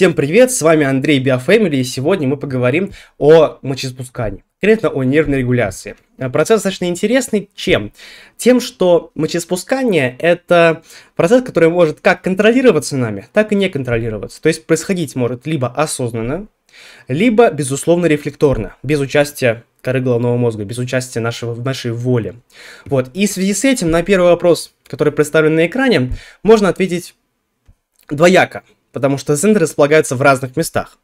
Всем привет, с вами Андрей Биофэмили, и сегодня мы поговорим о мочеиспускании, конкретно о нервной регуляции. А, процесс достаточно интересный. Чем? Тем, что мочеиспускание – это процесс, который может как контролироваться нами, так и не контролироваться. То есть происходить может либо осознанно, либо, безусловно, рефлекторно, без участия коры головного мозга, без участия нашего, нашей воли. Вот. И в связи с этим на первый вопрос, который представлен на экране, можно ответить двояко потому что центры располагаются в разных местах.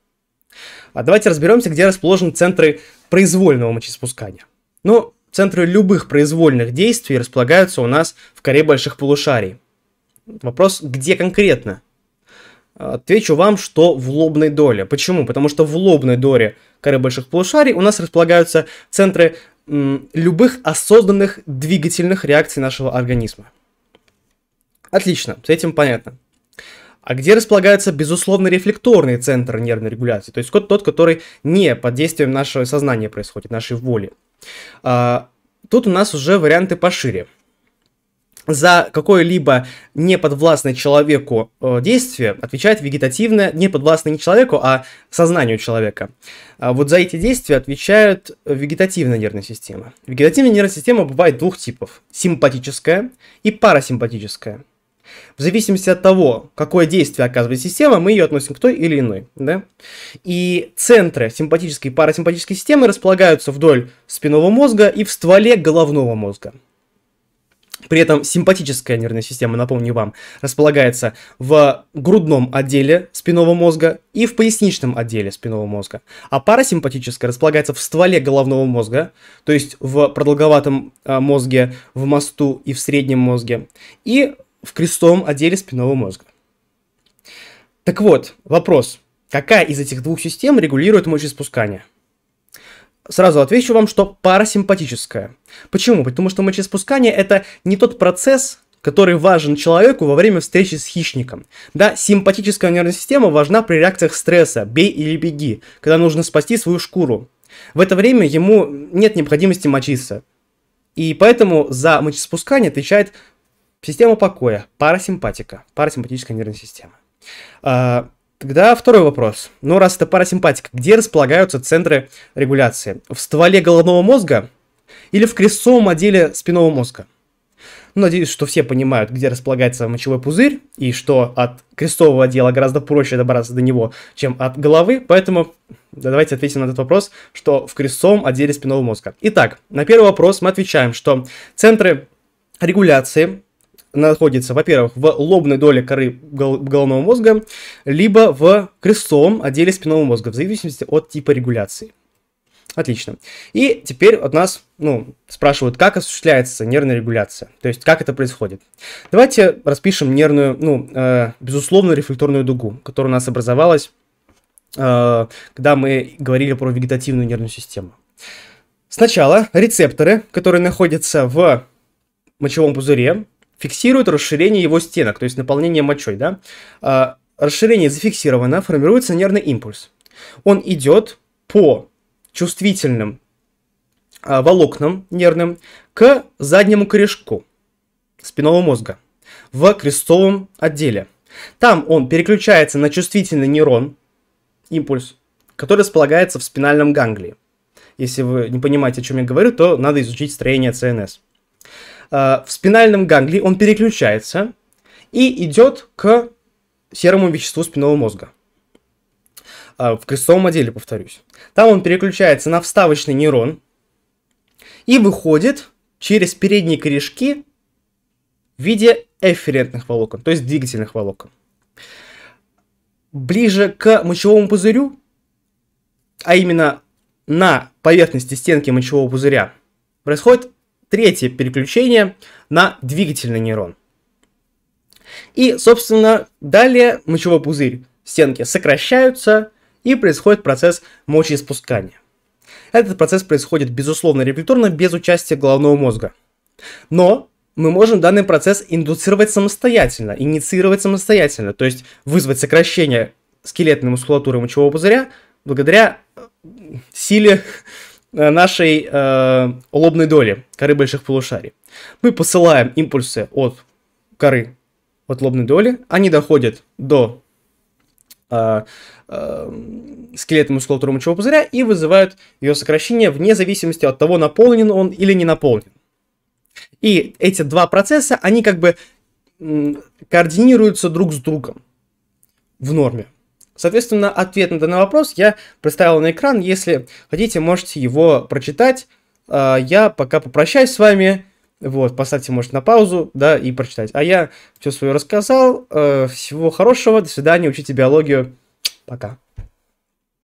А давайте разберемся, где расположены центры произвольного мочеиспускания. Ну, центры любых произвольных действий располагаются у нас в коре больших полушарий. Вопрос, где конкретно? Отвечу вам, что в лобной доле. Почему? Потому что в лобной доле коры больших полушарий у нас располагаются центры м, любых осознанных двигательных реакций нашего организма. Отлично, с этим понятно а где располагается, безусловно, рефлекторный центр нервной регуляции, то есть тот, который не под действием нашего сознания происходит, нашей воли. А, тут у нас уже варианты пошире. За какое-либо неподвластное человеку э, действие отвечает вегетативное, не подвластное не человеку, а сознанию человека. А вот за эти действия отвечают вегетативная нервная система. Вегетативная нервная система бывает двух типов. Симпатическая и парасимпатическая. В зависимости от того, какое действие оказывает система, мы ее относим к той или иной. Да? И центры симпатической и парасимпатической системы располагаются вдоль спинного мозга и в стволе головного мозга. При этом симпатическая нервная система, напомню вам, располагается в грудном отделе спинного мозга и в поясничном отделе спинного мозга. А парасимпатическая располагается в стволе головного мозга, то есть в продолговатом а, мозге, в мосту и в среднем мозге, и в крестовом отделе спинного мозга. Так вот, вопрос. Какая из этих двух систем регулирует мочеиспускание? Сразу отвечу вам, что парасимпатическая. Почему? Потому что мочеиспускание – это не тот процесс, который важен человеку во время встречи с хищником. Да, симпатическая нервная система важна при реакциях стресса «бей или беги», когда нужно спасти свою шкуру. В это время ему нет необходимости мочиться. И поэтому за мочеиспускание отвечает Система покоя, парасимпатика, парасимпатическая нервная система. А, тогда второй вопрос. Ну, раз это парасимпатика, где располагаются центры регуляции? В стволе головного мозга или в крестцовом отделе спинного мозга? Ну, надеюсь, что все понимают, где располагается мочевой пузырь, и что от крестового отдела гораздо проще добраться до него, чем от головы, поэтому давайте ответим на этот вопрос, что в крестцовом отделе спинного мозга. Итак, на первый вопрос мы отвечаем, что центры регуляции находится, во-первых, в лобной доле коры головного мозга, либо в крестовом отделе спинного мозга, в зависимости от типа регуляции. Отлично. И теперь от нас ну, спрашивают, как осуществляется нервная регуляция, то есть как это происходит. Давайте распишем нервную, ну, э, безусловную рефлекторную дугу, которая у нас образовалась, э, когда мы говорили про вегетативную нервную систему. Сначала рецепторы, которые находятся в мочевом пузыре, фиксирует расширение его стенок, то есть наполнение мочой, да. А, расширение зафиксировано, формируется нервный импульс. Он идет по чувствительным а, волокнам нервным к заднему корешку спинного мозга в крестовом отделе. Там он переключается на чувствительный нейрон, импульс, который располагается в спинальном ганглии. Если вы не понимаете, о чем я говорю, то надо изучить строение ЦНС. Э, в спинальном гангли он переключается и идет к серому веществу спинного мозга. Э, в крестовом отделе, повторюсь. Там он переключается на вставочный нейрон и выходит через передние корешки в виде эфферентных волокон, то есть двигательных волокон. Ближе к мочевому пузырю, а именно на поверхности стенки мочевого пузыря, происходит третье переключение на двигательный нейрон. И, собственно, далее мочевой пузырь, стенки сокращаются, и происходит процесс мочеиспускания. Этот процесс происходит, безусловно, рефлекторно, без участия головного мозга. Но мы можем данный процесс индуцировать самостоятельно, инициировать самостоятельно, то есть вызвать сокращение скелетной мускулатуры мочевого пузыря благодаря э, силе Э, нашей э, лобной доли, коры больших полушарий. Мы посылаем импульсы от коры, от лобной доли, они доходят до э, э, скелета мускулатуры мочевого пузыря и вызывают ее сокращение вне зависимости от того, наполнен он или не наполнен. И эти два процесса, они как бы координируются друг с другом в норме. Соответственно, ответ на данный вопрос я представил на экран. Если хотите, можете его прочитать. А, я пока попрощаюсь с вами. Вот, поставьте, может, на паузу, да, и прочитать. А я все свое рассказал. Э, всего хорошего, до свидания, учите биологию. Пока.